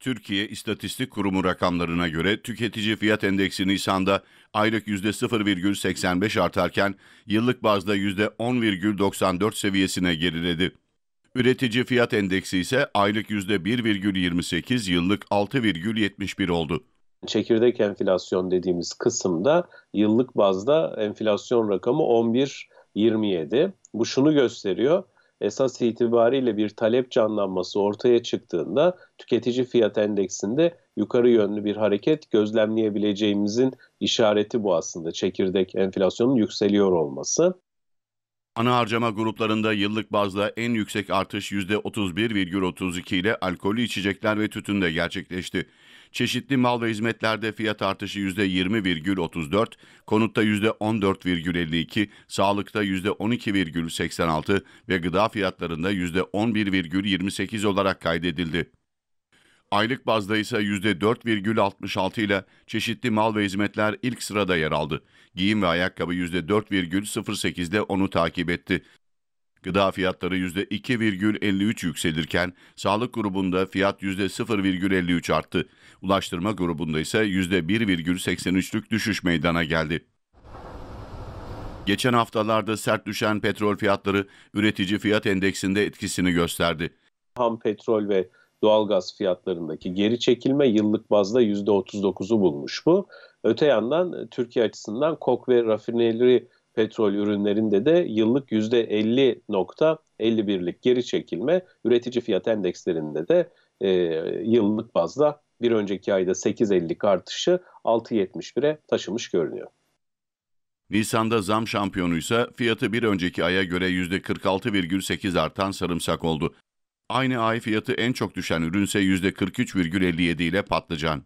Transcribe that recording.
Türkiye İstatistik Kurumu rakamlarına göre tüketici fiyat endeksi Nisan'da aylık %0,85 artarken yıllık bazda %10,94 seviyesine geriledi. Üretici fiyat endeksi ise aylık %1,28, yıllık 6,71 oldu. Çekirdek enflasyon dediğimiz kısımda yıllık bazda enflasyon rakamı 11,27. Bu şunu gösteriyor esas itibariyle bir talep canlanması ortaya çıktığında tüketici fiyat endeksinde yukarı yönlü bir hareket gözlemleyebileceğimizin işareti bu aslında çekirdek enflasyonun yükseliyor olması. Ana harcama gruplarında yıllık bazda en yüksek artış %31,32 ile alkollü içecekler ve tütünde gerçekleşti. Çeşitli mal ve hizmetlerde fiyat artışı %20,34, konutta %14,52, sağlıkta %12,86 ve gıda fiyatlarında %11,28 olarak kaydedildi. Aylık bazda ise %4,66 ile çeşitli mal ve hizmetler ilk sırada yer aldı. Giyim ve ayakkabı %4,08'de onu takip etti. Gıda fiyatları %2,53 yükselirken sağlık grubunda fiyat %0,53 arttı. Ulaştırma grubunda ise %1,83'lük düşüş meydana geldi. Geçen haftalarda sert düşen petrol fiyatları üretici fiyat endeksinde etkisini gösterdi. Ham petrol ve doğalgaz fiyatlarındaki geri çekilme yıllık bazda %39'u bulmuş bu. Öte yandan e, Türkiye açısından kok ve rafineleri petrol ürünlerinde de yıllık %50.51'lik geri çekilme üretici fiyat endekslerinde de e, yıllık bazda bir önceki ayda 8.50'lik artışı 6.71'e taşımış görünüyor. Nisan'da zam şampiyonuysa fiyatı bir önceki aya göre %46,8 artan sarımsak oldu. Aynı ay fiyatı en çok düşen ürünse %43,57 ile patlıcan.